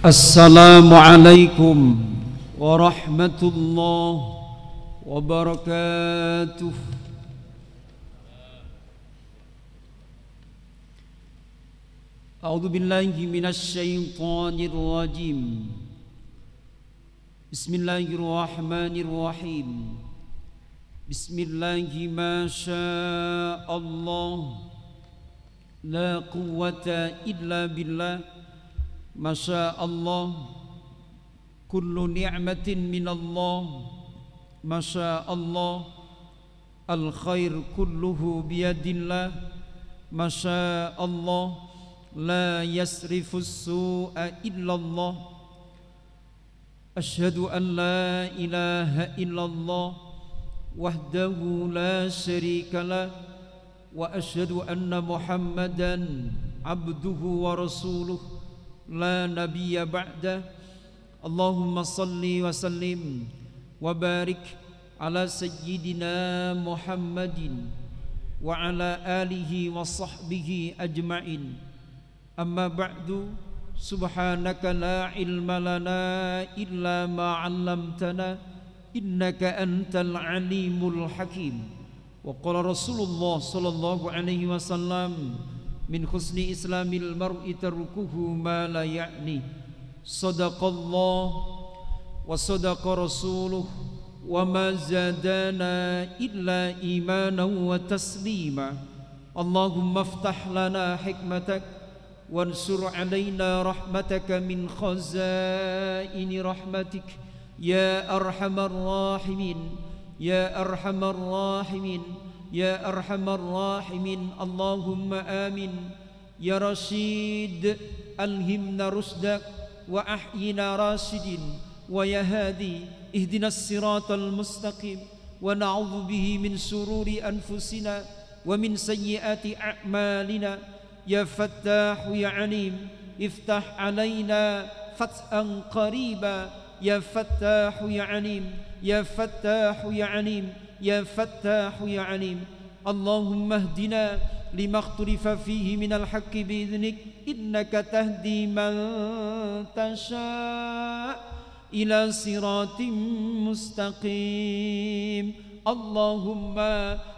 السلام عليكم ورحمة الله وبركاته أعوذ بالله من الشيطان الرجيم بسم الله الرحمن الرحيم بسم الله ما شاء الله لا قوة إلا بالله ما شاء الله كل نعمة من الله ما شاء الله الخير كله بيد الله ما شاء الله لا يسرف السوء إلا الله أشهد أن لا إله إلا الله وحده لا شريك له وأشهد أن محمدا عبده ورسوله لا نبي بعده اللهم صل وسلم وبارك على سيدنا محمد وعلى آله وصحبه أجمعين أما بعد سبحانك لا علم لنا إلا ما علمتنا إنك أنت العليم الحكيم وقال رسول الله صلى الله عليه وسلم من حسن إسلام المرء تركه ما لا يعني صدق الله وصدق رسوله وما زادنا إلا إيمانا وتسليما اللهم افتح لنا حكمتك وانشر علينا رحمتك من خزائن رحمتك يا أرحم الراحمين يا أرحم الراحمين يا أرحم الراحمين اللهم آمين يا رشيد ألهمنا رشدك وأحينا راشدين ويا هادي اهدنا الصراط المستقيم ونعوذ به من شرور أنفسنا ومن سيئات أعمالنا يا فتاح يا عليم افتح علينا فتحا قريبا يا فتاح يا عليم يا فتاح يا عليم يا فتاح يا عليم اللهم اهدنا لما اختلف فيه من الحق بإذنك إنك تهدي من تشاء إلى صراط مستقيم اللهم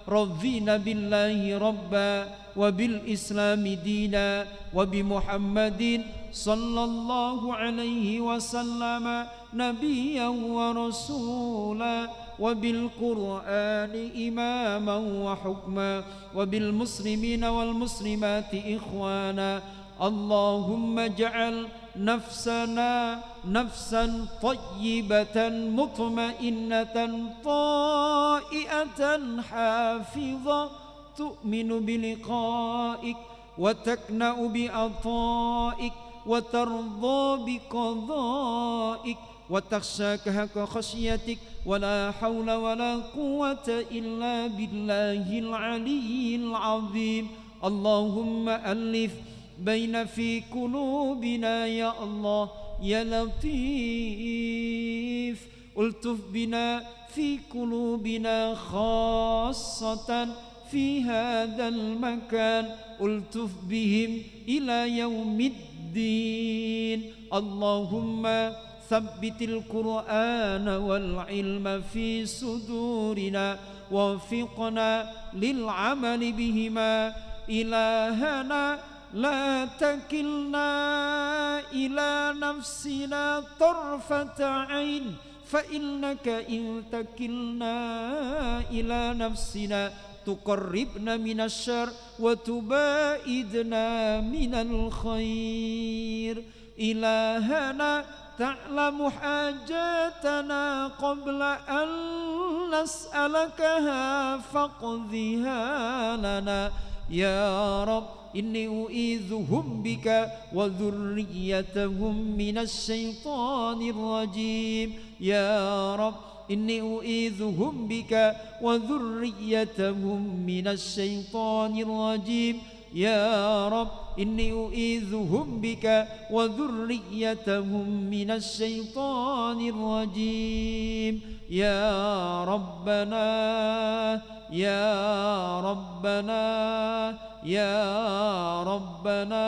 رضينا بالله ربا وبالإسلام دينا وبمحمد صلى الله عليه وسلم نبيا ورسولا وبالقرآن إماما وحكما وبالمسلمين والمسلمات إخوانا اللهم اجعل نفسنا نفسا طيبة مطمئنة طائئة حافظة تؤمن بلقائك وتكنأ بعطائك وترضى بقضائك وتخشاك حق خشيتك ولا حول ولا قوة إلا بالله العلي العظيم اللهم ألف بين في قلوبنا يا الله يا لطيف التف بنا في قلوبنا خاصة في هذا المكان التف بهم إلى يوم الدين الدين اللهم ثبت القرآن والعلم في صدورنا وفقنا للعمل بهما إلهنا لا تكلنا إلى نفسنا طرفة عين فإنك إن تكلنا إلى نفسنا تقربنا من الشر وتبائدنا من الخير إلهنا تعلم حاجاتنا قبل أن نسألكها فاقضها لنا يا رب إني أؤيذهم بك وذريتهم من الشيطان الرجيم يا رب إني أؤيذهم بك وذريتهم من الشيطان الرجيم يا رب إني أؤيذهم بك وذريتهم من الشيطان الرجيم يا ربنا يا ربنا يا ربنا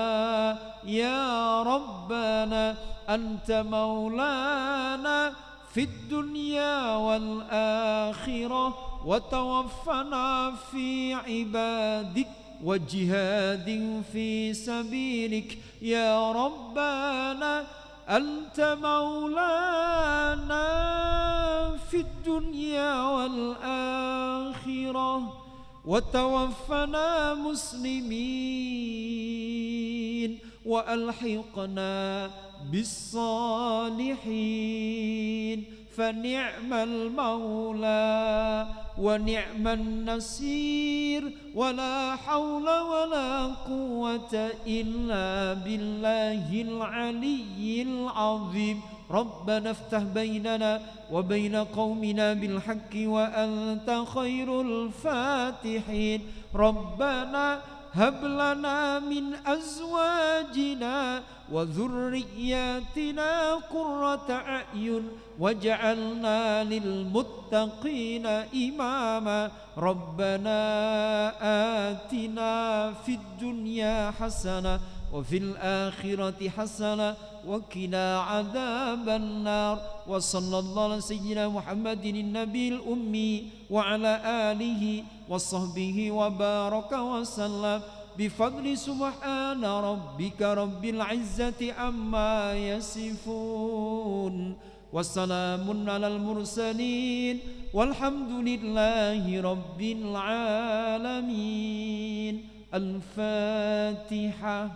يا ربنا أنت مولانا في الدنيا والآخرة وتوفنا في عبادك وجهاد في سبيلك يا ربنا أنت مولانا في الدنيا والآخرة وتوفنا مسلمين وألحقنا بالصالحين فنعم المولى ونعم النصير ولا حول ولا قوة إلا بالله العلي العظيم ربنا افتح بيننا وبين قومنا بالحق وأنت خير الفاتحين ربنا هب لنا من أزواجنا وذرياتنا قرة أعين واجعلنا للمتقين إماما ربنا آتنا في الدنيا حسنة وفي الآخرة حسنة وكنا عذاب النار وصلى الله على سيدنا محمد النبي الأمي وعلى آله وصحبه وبارك وسلم بفضل سبحان ربك رب العزة عما يصفون وسلام على المرسلين والحمد لله رب العالمين الفاتحة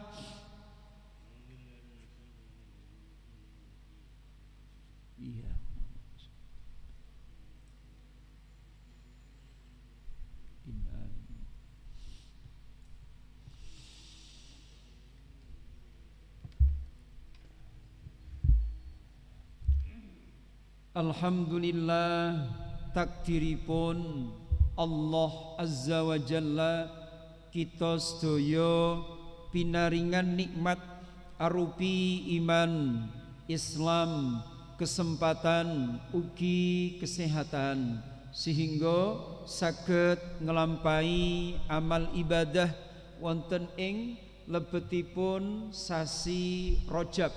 Alhamdulillah takdiripun Allah Azza wa Jalla kita sedaya pinaringan nikmat arupi iman, Islam, kesempatan ugi kesehatan sehingga saged ngelampai amal ibadah wonten ing lebetipun sasi rojab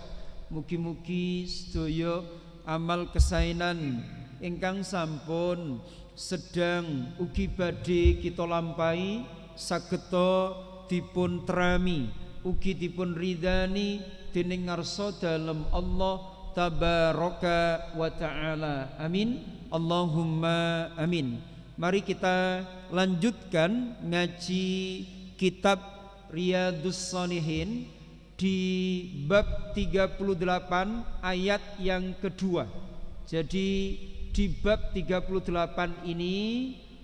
mugi-mugi sedaya amal kesainan ingkang sampun sedang ugi badhe kita lampahi sageta dipun terami ugi dipun ridani dening ngarsa dalem Allah tabaraka wa taala amin Allahumma amin mari kita lanjutkan ngaji kitab Riyadus Salihin di bab 38 ayat yang kedua. Jadi di bab 38 ini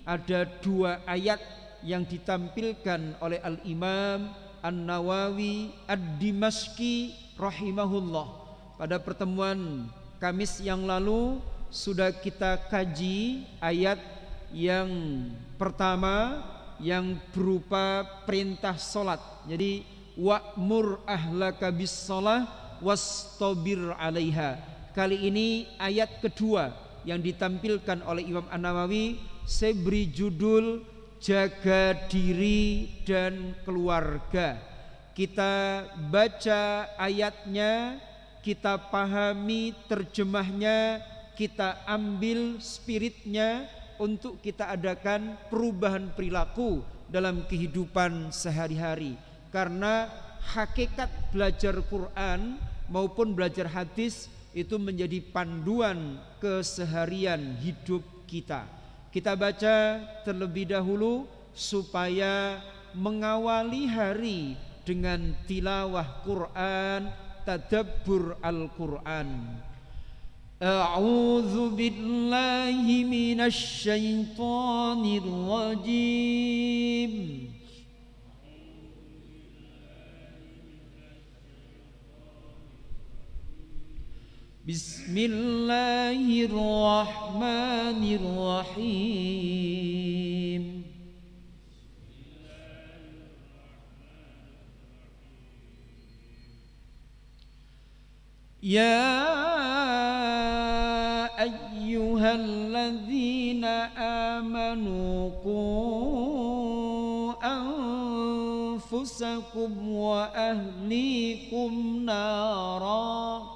ada dua ayat yang ditampilkan oleh Al-Imam An-Nawawi ad dimaski rahimahullah. Pada pertemuan Kamis yang lalu sudah kita kaji ayat yang pertama yang berupa perintah solat. Jadi wa'mur ahlaka bis was wastabir 'alaiha. Kali ini ayat kedua yang ditampilkan oleh Imam An-Nawawi saya beri judul jaga diri dan keluarga. Kita baca ayatnya, kita pahami terjemahnya, kita ambil spiritnya untuk kita adakan perubahan perilaku dalam kehidupan sehari-hari karena hakikat belajar Quran maupun belajar hadis itu menjadi panduan keseharian hidup kita. Kita baca terlebih dahulu supaya mengawali hari dengan tilawah Quran, tadabbur Al-Quran. أعوذ بالله من الشيطان الرجيم بسم الله الرحمن الرحيم يا أيها الذين آمنوا قوا أنفسكم وأهليكم ناراً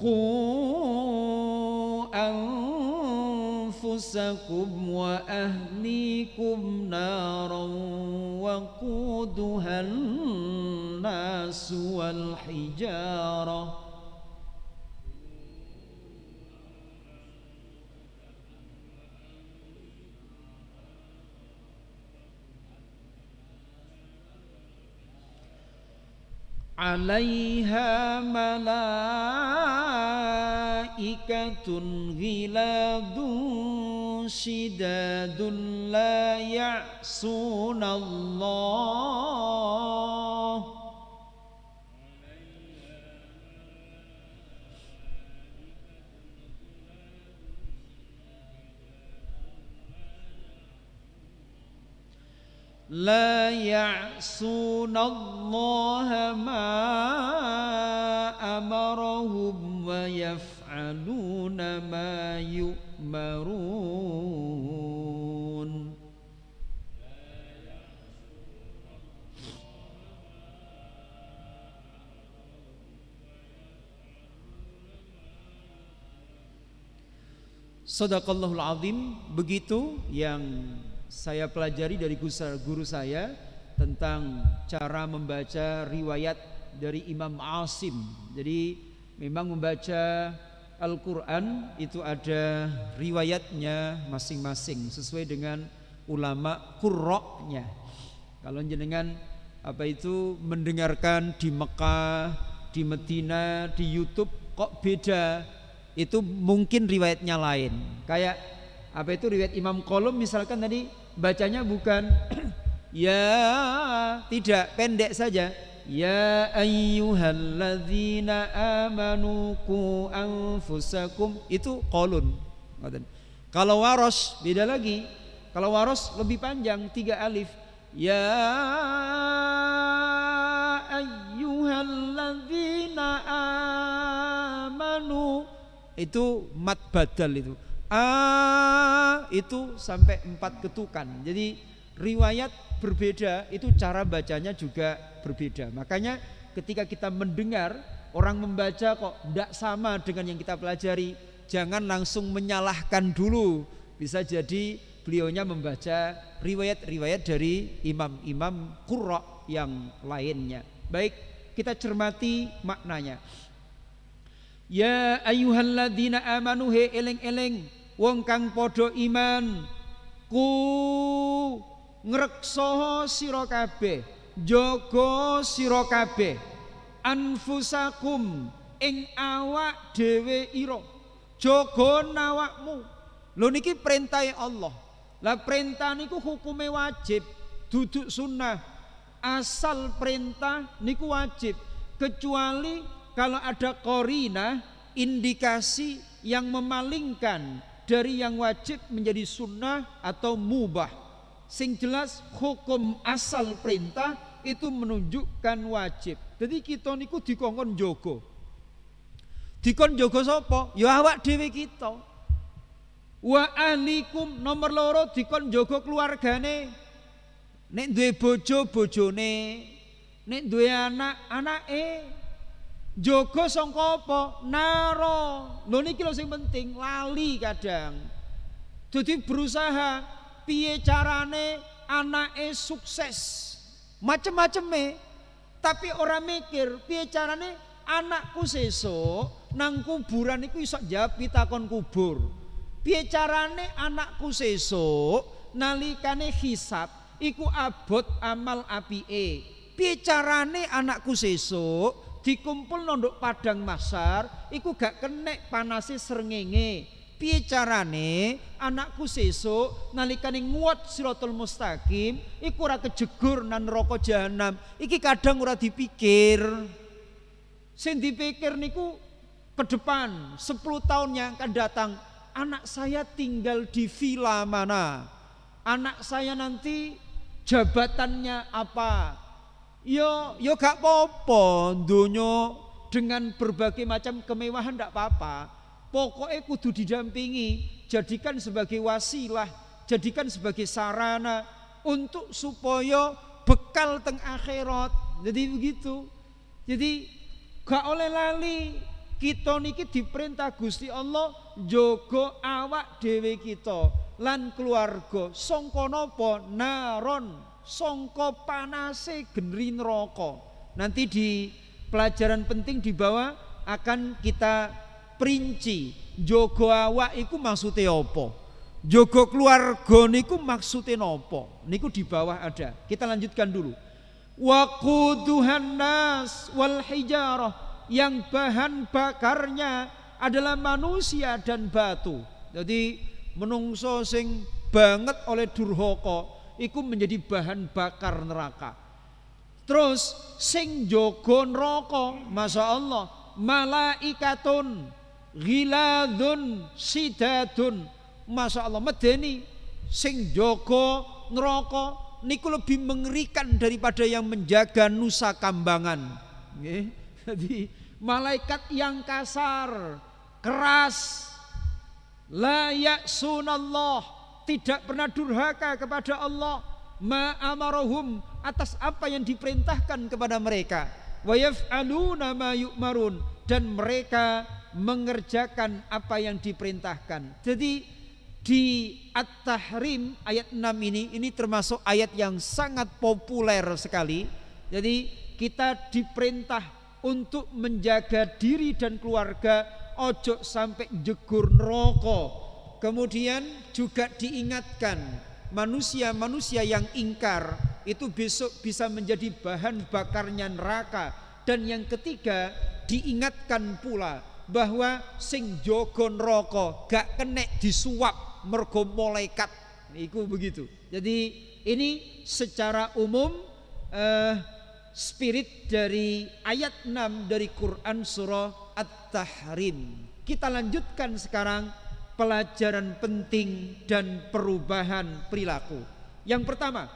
قوا أنفسكم وأهليكم نارا وقودها الناس والحجارة عليها ملائكة ملائكة غلاد شداد لا يعصون الله لا يعصون الله ما أمرهم ويفعلون يفعلون ما يؤمرون Sadaqallahul azim begitu yang saya pelajari dari guru saya tentang cara membaca riwayat dari Imam Asim. Jadi memang membaca Al-Quran itu ada riwayatnya masing-masing sesuai dengan ulama kuroknya. Kalau jenengan apa itu mendengarkan di Mekah, di Medina, di YouTube kok beda? Itu mungkin riwayatnya lain. Kayak apa itu riwayat Imam Kolom misalkan tadi bacanya bukan ya tidak pendek saja Ya ayyuhalladzina amanu ku anfusakum itu kolun. Kalau waros beda lagi. Kalau waros lebih panjang tiga alif. Ya ayyuhalladzina amanu itu mat badal itu. A itu sampai empat ketukan. Jadi riwayat berbeda itu cara bacanya juga berbeda. Makanya ketika kita mendengar orang membaca kok tidak sama dengan yang kita pelajari, jangan langsung menyalahkan dulu. Bisa jadi beliaunya membaca riwayat-riwayat dari imam-imam kurok yang lainnya. Baik, kita cermati maknanya. Ya ayyuhalladzina amanu he eleng-eleng wong kang podo iman ku ngrekso sira kabeh jaga sira kabeh anfusakum ing awak dhewe ira jaga nawakmu lho niki perintahe Allah lah perintah niku hukume wajib duduk sunnah asal perintah niku wajib kecuali kalau ada korina indikasi yang memalingkan dari yang wajib menjadi sunnah atau mubah Sing jelas hukum asal perintah itu menunjukkan wajib. Jadi kita niku dikongkon jogo. Dikon jogo sopo? Ya awak dewi kita. Wa alikum nomor loro dikon jogo keluargane. Nek duwe bojo bojone, nek duwe anak e. Jogo songko apa? Naro. Lho niki lho sing penting, lali kadang. Jadi berusaha piye carane anake sukses macem-maceme tapi orang mikir piye carane anakku sesuk nang kuburan iku iso jawab pitakon kubur piye carane anakku sesuk nalikane hisab iku abot amal apike piye carane anakku sesuk dikumpul nunduk padang masar iku gak kenek panasi serengenge piye carane anakku sesuk nalikane nguat siratul mustaqim iku ora kejegur nan neraka jahanam iki kadang ora dipikir sing dipikir niku ke depan 10 tahun yang akan datang anak saya tinggal di villa mana anak saya nanti jabatannya apa yo yo gak popo dunyo dengan berbagai macam kemewahan ndak apa-apa pokoknya kudu didampingi jadikan sebagai wasilah jadikan sebagai sarana untuk supaya bekal teng akhirat jadi begitu jadi gak oleh lali kita niki diperintah Gusti Allah jogo awak dewi kita lan keluarga songko nopo naron songko panase genri rokok. nanti di pelajaran penting di bawah akan kita perinci jogo awak iku maksudnya apa jogo keluarga niku maksude niku di bawah ada kita lanjutkan dulu waquduhan nas wal hijarah yang bahan bakarnya adalah manusia dan batu jadi menungso sing banget oleh durhoko iku menjadi bahan bakar neraka terus sing jogo neraka Masya Allah malaikatun ghiladun sidadun Masya Allah medeni sing jogo neraka niku lebih mengerikan daripada yang menjaga nusa kambangan jadi malaikat yang kasar keras layak sunallah tidak pernah durhaka kepada Allah ma'amarohum atas apa yang diperintahkan kepada mereka wayaf'aluna ma yu'marun dan mereka mengerjakan apa yang diperintahkan. Jadi di At-Tahrim ayat 6 ini ini termasuk ayat yang sangat populer sekali. Jadi kita diperintah untuk menjaga diri dan keluarga ojo sampai jegur neraka. Kemudian juga diingatkan manusia-manusia yang ingkar itu besok bisa menjadi bahan bakarnya neraka dan yang ketiga diingatkan pula bahwa sing jogon neraka gak kenek disuap mergo malaikat niku begitu. Jadi ini secara umum eh, spirit dari ayat 6 dari Quran surah At-Tahrim. Kita lanjutkan sekarang pelajaran penting dan perubahan perilaku. Yang pertama,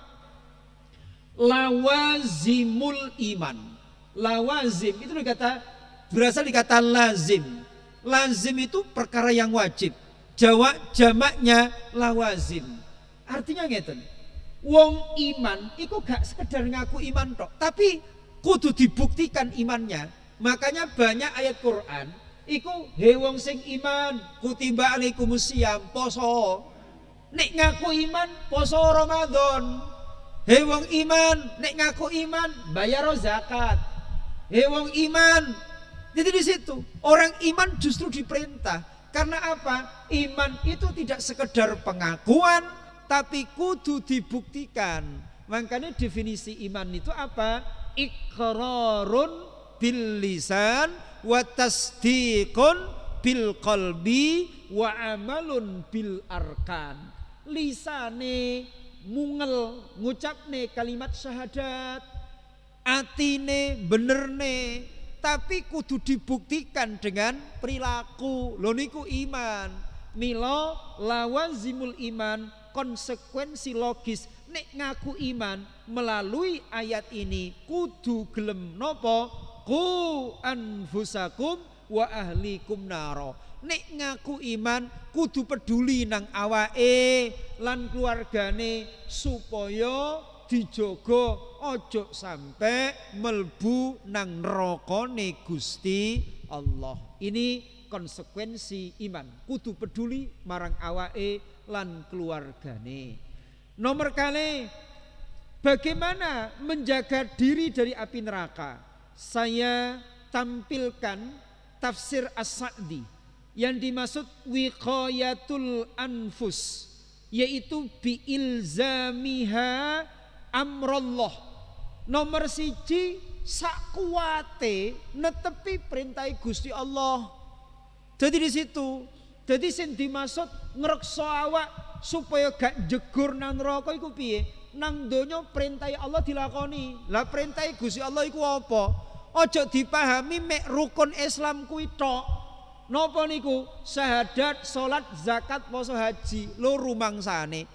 lawazimul iman. Lawazim itu kata berasal dari kata lazim. Lazim itu perkara yang wajib. Jawa jamaknya lawazim. Artinya ngeten. Wong iman itu gak sekedar ngaku iman tok, tapi kudu dibuktikan imannya. Makanya banyak ayat Quran iku he wong sing iman kutiba alaikum siam poso. Nek ngaku iman poso Ramadan. He wong iman nek ngaku iman bayar zakat. He wong iman jadi di situ orang iman justru diperintah. Karena apa? Iman itu tidak sekedar pengakuan, tapi kudu dibuktikan. Makanya definisi iman itu apa? Ikrarun bil lisan wa tasdiqun bil qalbi wa amalun bil arkan. Lisane mungel ngucapne kalimat syahadat, atine benerne tapi kudu dibuktikan dengan perilaku lo niku iman milo lawan zimul iman konsekuensi logis nek ngaku iman melalui ayat ini kudu gelem nopo ku anfusakum wa ahlikum naro nek ngaku iman kudu peduli nang awae lan keluargane supaya dijogo ojo sampai melbu nang neraka Gusti Allah. Ini konsekuensi iman. Kudu peduli marang awae lan keluargane. Nomor kali bagaimana menjaga diri dari api neraka? Saya tampilkan tafsir As-Sa'di yang dimaksud wiqayatul anfus yaitu biilzamiha amrullah. Nomor siji sakuate netepi perintah Gusti Allah. Jadi di situ, jadi sing dimaksud ngrekso awak supaya gak jegur nang neraka iku piye? Nang donya perintah Allah dilakoni. Lah perintah Gusti Allah iku apa? Ojo dipahami mek rukun Islam kuwi tok. niku? Syahadat, sholat zakat, puasa, haji. Lo sani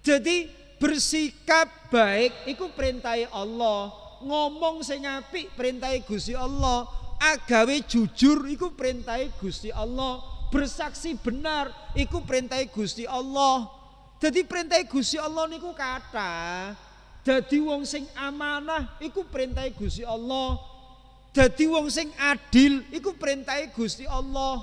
Jadi bersikap baik iku perintah Allah ngomong sing apik perintahe Gusti Allah agawe jujur iku perintahe Gusti Allah bersaksi benar iku perintahe Gusti Allah jadi perintahe Gusti Allah niku kata jadi wong sing amanah iku perintahe Gusti Allah jadi wong sing adil iku perintahe Gusti Allah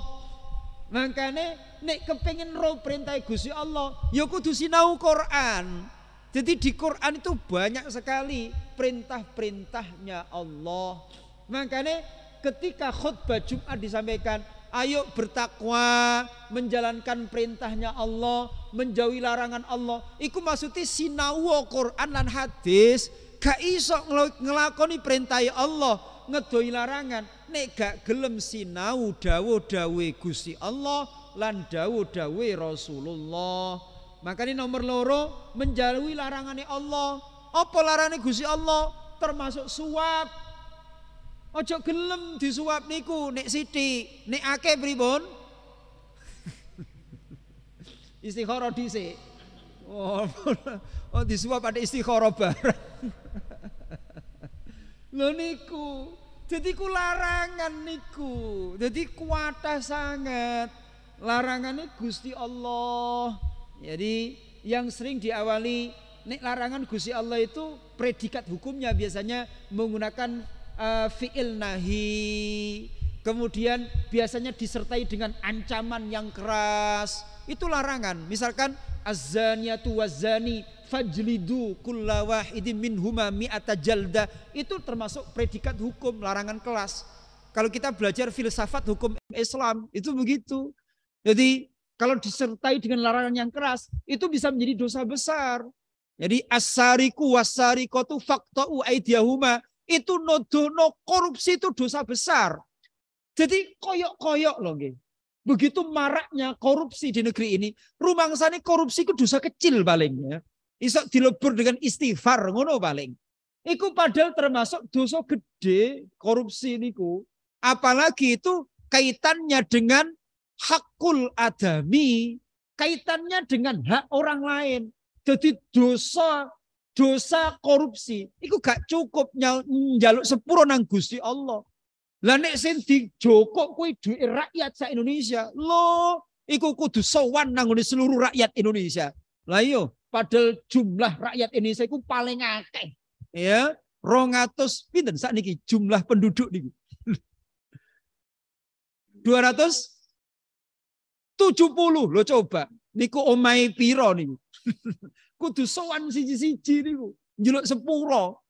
makanya nek kepengen roh perintah Gusti Allah ya kudu sinau Quran jadi di Quran itu banyak sekali perintah-perintahnya Allah. Makanya ketika khutbah Jumat disampaikan, ayo bertakwa, menjalankan perintahnya Allah, menjauhi larangan Allah. Iku maksudnya sinawa Quran dan hadis, gak iso ngelakoni perintah Allah, ngedoi larangan. Nek gak gelem sinau dawu dawe gusi Allah, lan dawu dawe Rasulullah. Makanya nomor loro menjauhi larangannya Allah. Apa larangannya Gusi Allah? Termasuk suap. Ojo gelem suap niku nek siti, nek ake pribon. Istikharah dhisik. Oh, oh di suap ada istikharah bareng. Lo niku, jadi ku larangan niku. Jadi kuatah sangat. larangan Larangannya Gusti Allah. Jadi yang sering diawali nek larangan Gusti Allah itu predikat hukumnya biasanya menggunakan uh, fi'il nahi. Kemudian biasanya disertai dengan ancaman yang keras. Itu larangan. Misalkan azzaniatu wazani fajlidu kulla wahidin minhuma mi'ata jalda. Itu termasuk predikat hukum larangan kelas. Kalau kita belajar filsafat hukum Islam itu begitu. Jadi kalau disertai dengan larangan yang keras, itu bisa menjadi dosa besar. Jadi asariku wasarikotu faktau aidiyahuma itu nodono korupsi itu dosa besar. Jadi koyok-koyok loh. Gitu. Begitu maraknya korupsi di negeri ini, rumangsane korupsi itu dosa kecil ya. Isok dilebur dengan istighfar ngono paling. Iku padahal termasuk dosa gede korupsi niku. Apalagi itu kaitannya dengan hakul adami kaitannya dengan hak orang lain. Jadi dosa dosa korupsi itu gak cukup njaluk sepuro nang Gusti Allah. Lah nek sing dijokok kuwi duit rakyat sa Indonesia. Lo iku kudu sowan nang seluruh rakyat Indonesia. Lah iyo, padahal jumlah rakyat Indonesia iku paling akeh. Ya, 200 pinten niki jumlah penduduk niku. 200 70 lo coba. Niku omai piro niku. Kudu sowan siji-siji niku. sepuro.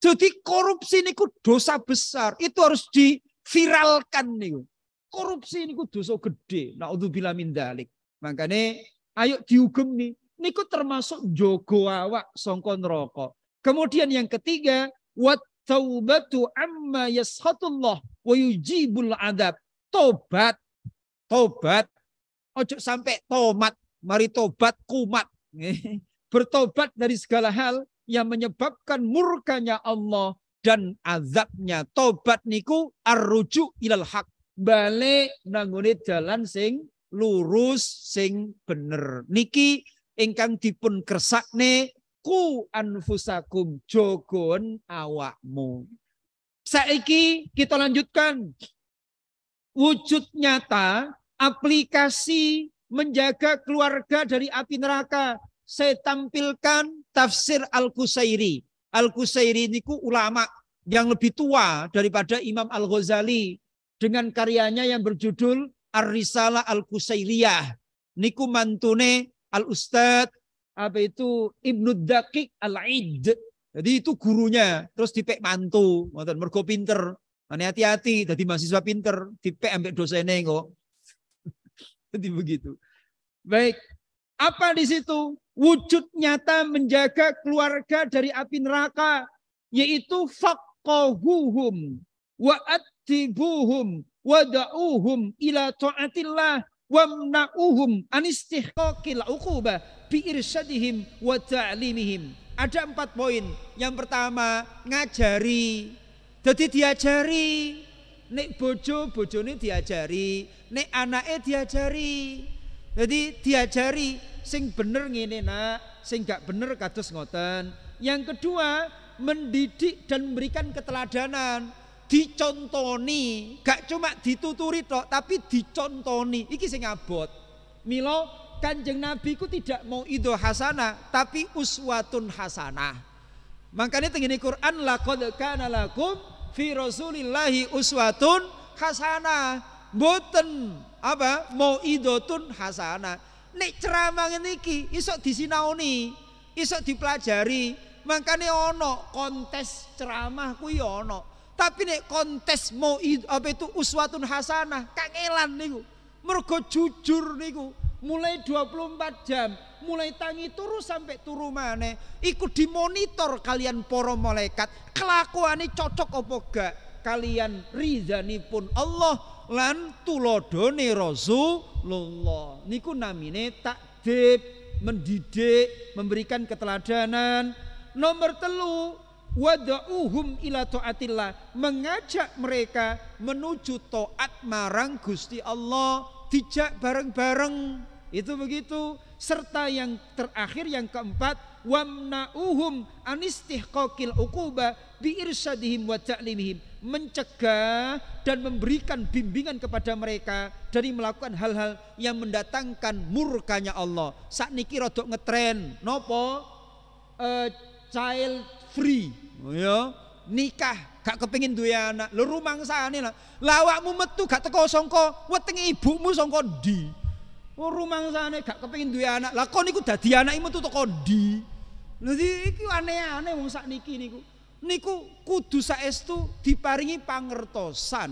Jadi korupsi niku dosa besar. Itu harus diviralkan niku. Korupsi niku dosa gede. Naudzubillah min dalik. Makanya ayo dihukum nih. Niku termasuk jogo awak songkon rokok. Kemudian yang ketiga, wat taubatu amma yashatullah wa yujibul adab. Tobat. Tobat Ojo sampai tomat, mari tobat kumat. Bertobat dari segala hal yang menyebabkan murkanya Allah dan azabnya. Tobat niku arruju ilal haq. Balik nangunit jalan sing lurus sing bener. Niki ingkang dipun kersakne ku anfusakum jogon awakmu. Saiki kita lanjutkan. Wujud nyata aplikasi menjaga keluarga dari api neraka. Saya tampilkan tafsir Al-Qusairi. Al-Qusairi ini ku ulama yang lebih tua daripada Imam Al-Ghazali dengan karyanya yang berjudul Ar-Risalah Al-Qusairiyah. Niku mantune Al-Ustadz apa itu Ibnu Daqiq al Aid. Jadi itu gurunya, terus dipek mantu, ngoten mergo pinter. Nah, hati-hati, jadi mahasiswa pinter, dipek ambek dosennya kok. Jadi begitu. Baik, apa di situ? Wujud nyata menjaga keluarga dari api neraka, yaitu fakohuhum wa atibuhum wa da'uhum ila ta'atillah wamna'uhum anistihqaqil uqubah bi irsyadihim wa ta'limihim. Ada empat poin. Yang pertama, ngajari. Jadi diajari nek bojo bojone diajari, nek anake diajari. Jadi diajari sing bener ngene nak, sing gak bener kados ngoten. Yang kedua, mendidik dan memberikan keteladanan dicontoni gak cuma dituturi tok tapi dicontoni iki sing abot milo kanjeng nabi ku tidak mau idoh hasana tapi uswatun hasanah makanya tengini Quran laqad kana lakum fi rasulillahi uswatun hasana boten apa mau idotun hasana nek ceramah niki isok disinaoni isok dipelajari makanya ono kontes ceramah kuwi ono tapi nek kontes mau id, apa itu uswatun hasanah kangelan niku mergo jujur niku mulai 24 jam mulai tangi turu sampai turu mana ikut dimonitor kalian poro malaikat ini cocok apa gak kalian rizani pun Allah lan tulodone Rasulullah niku namine takdib mendidik memberikan keteladanan nomor telu wada'uhum ila ta'atillah mengajak mereka menuju toat marang Gusti Allah dijak bareng-bareng itu begitu. Serta yang terakhir yang keempat, wamna'uhum anistihqaqil uquba biirsadihim wa ta'limihim. Mencegah dan memberikan bimbingan kepada mereka dari melakukan hal-hal yang mendatangkan murkanya Allah. Saat niki rodok ngetren, nopo uh, child free, oh, ya nikah gak kepingin duwe anak. Lu rumangsane lah. Lawakmu metu gak teko sangka wetenge ibumu sangka di Oh rumangsane gak kepingin dua anak. Lah kon niku dadi anakmu tuh teko ndi? Lha iki aneh-aneh wong sak niki niku. Niku kudu saestu diparingi pangertosan,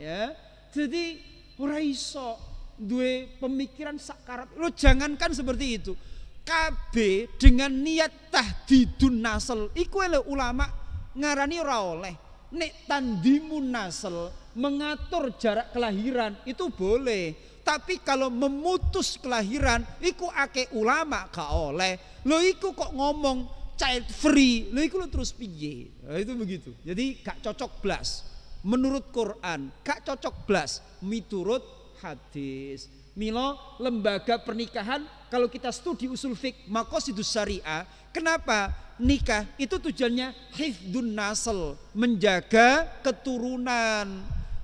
ya. Jadi ora iso dua pemikiran sakarat. Lo jangankan seperti itu. KB dengan niat tahdidun nasel iku oleh ulama ngarani ora oleh nek tandimun nasel mengatur jarak kelahiran itu boleh tapi kalau memutus kelahiran iku ake ulama gak oleh. Lo iku kok ngomong child free, lo iku lo terus piye? Nah, itu begitu. Jadi gak cocok blas. Menurut Quran gak cocok blas miturut hadis. Milo lembaga pernikahan kalau kita studi usul fik makosidu syariah kenapa nikah itu tujuannya hifdun nasl menjaga keturunan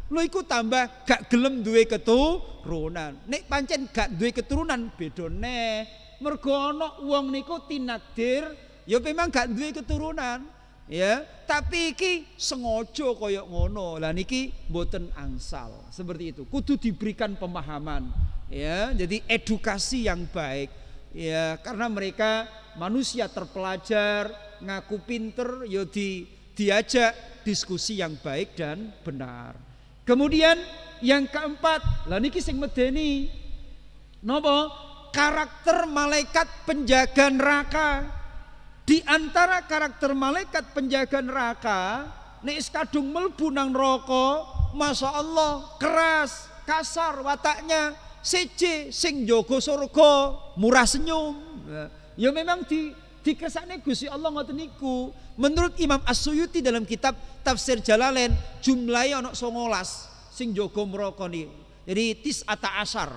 Lo iku tambah gak gelem duwe keturunan. Nek pancen gak duwe keturunan beda ne Mergo ana wong niku tinadir ya memang gak duwe keturunan. Ya, tapi iki sengaja kaya ngono. Lah niki mboten angsal. Seperti itu. Kudu diberikan pemahaman. Ya, jadi edukasi yang baik. Ya, karena mereka manusia terpelajar, ngaku pinter, yo ya di, diajak diskusi yang baik dan benar. Kemudian yang keempat, lah niki sing medeni. Nopo? Karakter malaikat penjaga neraka. Di antara karakter malaikat penjaga neraka, nek kadung mlebu nang neraka, Masya Allah keras, kasar wataknya, sece sing jogo surga, murah senyum. Ya memang di Dikersane Gusti Allah ngoten niku. Menurut Imam As-Suyuti dalam kitab Tafsir Jalalain jumlahnya ana 19 sing jaga neraka ni Jadi ata asar.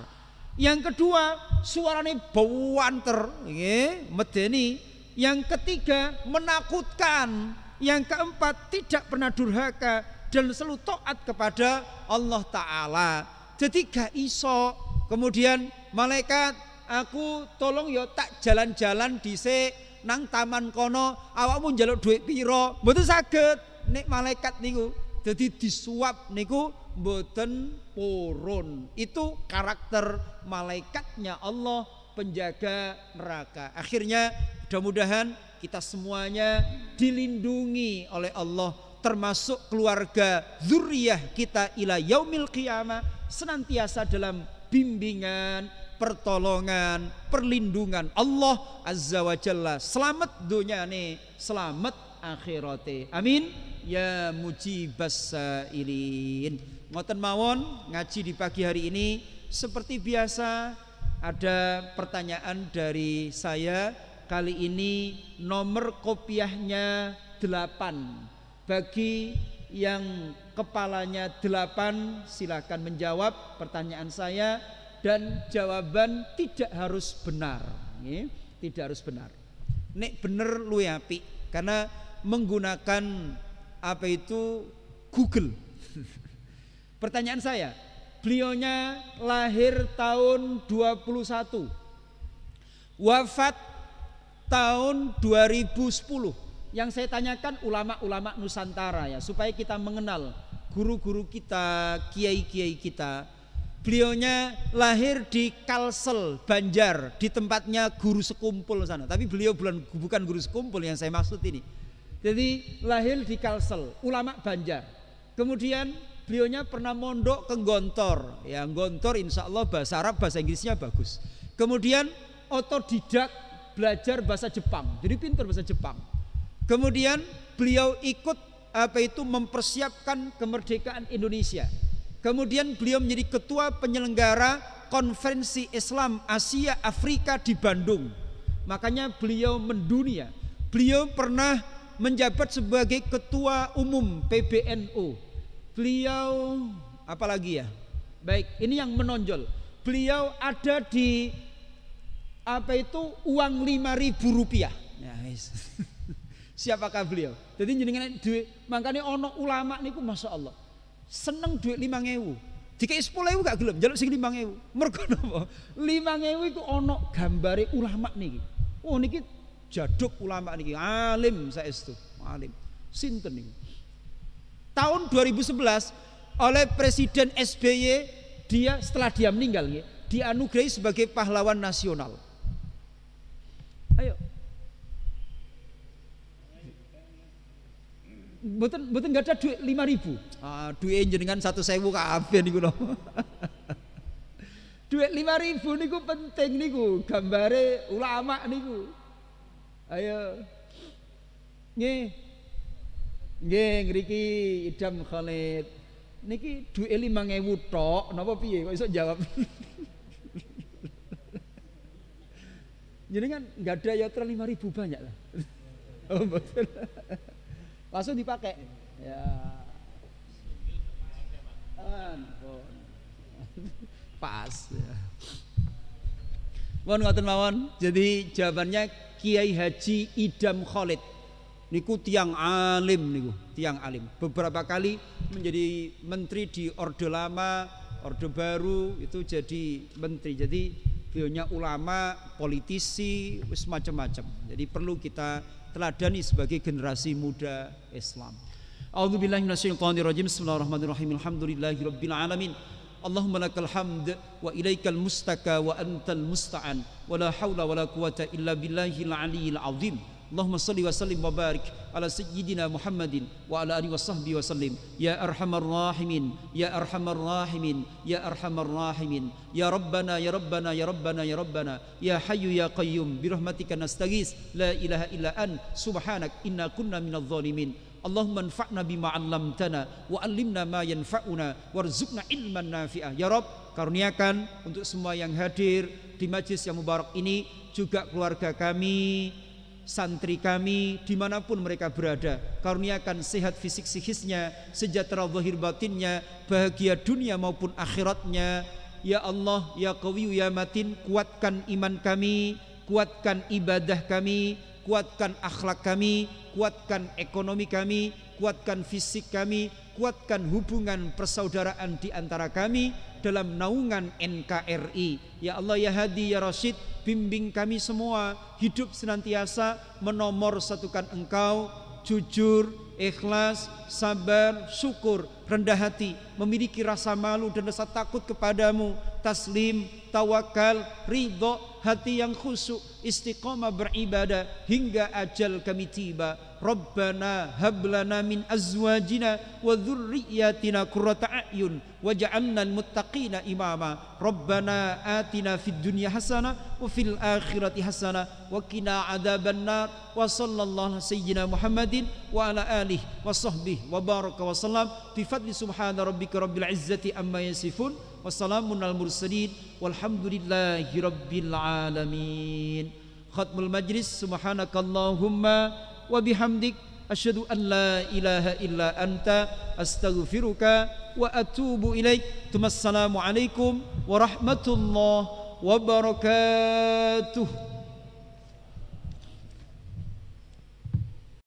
Yang kedua, suarane bawanter, nggih, medeni. Yang ketiga, menakutkan. Yang keempat, tidak pernah durhaka dan selalu taat kepada Allah taala. Jadi gak iso. Kemudian malaikat, aku tolong yo ya tak jalan-jalan di sini nang taman kono awakmu njaluk duit piro mboten saged nek malaikat niku jadi disuap niku mboten purun itu karakter malaikatnya Allah penjaga neraka akhirnya mudah-mudahan kita semuanya dilindungi oleh Allah termasuk keluarga zuriyah kita ila yaumil qiyamah senantiasa dalam bimbingan pertolongan, perlindungan Allah Azza wa Jalla. Selamat dunia nih, selamat akhirate. Amin. Ya mujibas sailin. Ngoten mawon ngaji di pagi hari ini seperti biasa ada pertanyaan dari saya kali ini nomor kopiahnya 8 bagi yang kepalanya 8 silakan menjawab pertanyaan saya dan jawaban tidak harus benar ya, tidak harus benar nek bener lu api karena menggunakan apa itu Google pertanyaan saya beliaunya lahir tahun 21 wafat tahun 2010 yang saya tanyakan ulama-ulama Nusantara ya supaya kita mengenal guru-guru kita kiai-kiai kita Beliaunya lahir di Kalsel, Banjar, di tempatnya guru sekumpul sana. Tapi beliau bukan, bukan guru sekumpul yang saya maksud ini. Jadi lahir di Kalsel, ulama Banjar. Kemudian beliaunya pernah mondok ke Gontor. Ya, Gontor insya Allah bahasa Arab, bahasa Inggrisnya bagus. Kemudian otodidak belajar bahasa Jepang. Jadi pintar bahasa Jepang. Kemudian beliau ikut apa itu mempersiapkan kemerdekaan Indonesia Kemudian beliau menjadi ketua penyelenggara konferensi Islam Asia Afrika di Bandung. Makanya beliau mendunia. Beliau pernah menjabat sebagai ketua umum PBNU. Beliau apalagi ya? Baik, ini yang menonjol. Beliau ada di apa itu uang lima ribu rupiah. yes. Ya, Siapakah beliau? Jadi jenengan duit makanya ono ulama niku masya Allah seneng duit lima ngewu. Dikai sepuluh ewu gak gelap, jaluk sing lima ngewu. Mereka napa? Lima ngewu itu ono gambare ulama niki. Oh niki jaduk ulama niki, alim saya itu, alim. Sinten niki? Tahun 2011 oleh Presiden SBY dia setelah dia meninggal dia dianugerahi sebagai pahlawan nasional. Ayo, Mboten mboten enggak ada duit 5000. Ah, duit jenengan 1000 kabeh niku lho. duit 5000 niku penting niku, gambare ulama niku. Ayo. Nggih. Nggih ngriki Idam Khalid. Niki duit 5000 tok, napa piye kok iso jawab? Jadi kan nggak ada yotra ribu banyak lah. Oh, betul langsung dipakai iya. ya pas ya. Mohon ngoten Jadi jawabannya Kiai Haji Idam Khalid. Niku tiang alim niku, tiang alim. Beberapa kali menjadi menteri di Orde Lama, Orde Baru itu jadi menteri. Jadi beliau ulama, politisi, semacam macam. Jadi perlu kita teladani sebagai generasi muda Islam. A'udzu billahi minasyaitonir rajim. Bismillahirrahmanirrahim. Alhamdulillahirabbil alamin. Allahumma lakal hamd wa ilaikal mustaka wa antal musta'an. Wala haula wala quwata illa billahil aliyyil azim. Allahumma salli wa sallim wa barik ala sayyidina Muhammadin wa ala alihi wa sahbihi wa sallim ya arhamar rahimin ya arhamar rahimin ya arhamar rahimin ya rabbana ya rabbana ya rabbana ya rabbana ya hayyu ya qayyum bi rahmatika nastaghis la ilaha illa an subhanak inna kunna minadh dhalimin anfa'na bima 'allamtana wa 'allimna ma yanfa'una warzuqna ilman nafi'ah ya rabb karuniakan untuk semua yang hadir di majlis yang mubarak ini juga keluarga kami santri kami dimanapun mereka berada karuniakan sehat fisik sihisnya, sejahtera zahir batinnya bahagia dunia maupun akhiratnya ya Allah ya Qawiyu ya Matin kuatkan iman kami kuatkan ibadah kami kuatkan akhlak kami kuatkan ekonomi kami kuatkan fisik kami kuatkan hubungan persaudaraan di antara kami dalam naungan NKRI. Ya Allah ya Hadi ya Rasid, bimbing kami semua hidup senantiasa menomor satukan Engkau, jujur, ikhlas, sabar, syukur, rendah hati, memiliki rasa malu dan rasa takut kepadamu, taslim, tawakal, ridho, hati yang khusyuk, istiqomah beribadah hingga ajal kami tiba. Rabbana hablana min azwajina wa dhurriyyatina qurrata a'yun waj'alna al-muttaqina imama. Rabbana atina fid dunya hasana wa fil akhirati hasana wa qina adzaban nar wa sallallahu ala sayyidina Muhammadin wa ala alihi wa sahbihi wa baraka wa sallam bi fadli subhana rabbika rabbil izzati amma yasifun wassalamun al mursalin walhamdulillahi rabbil alamin khatmul majlis subhanakallahumma wa bihamdik asyhadu an la ilaha illa anta astaghfiruka wa atubu ilaik tumassalamu alaikum warahmatullahi wabarakatuh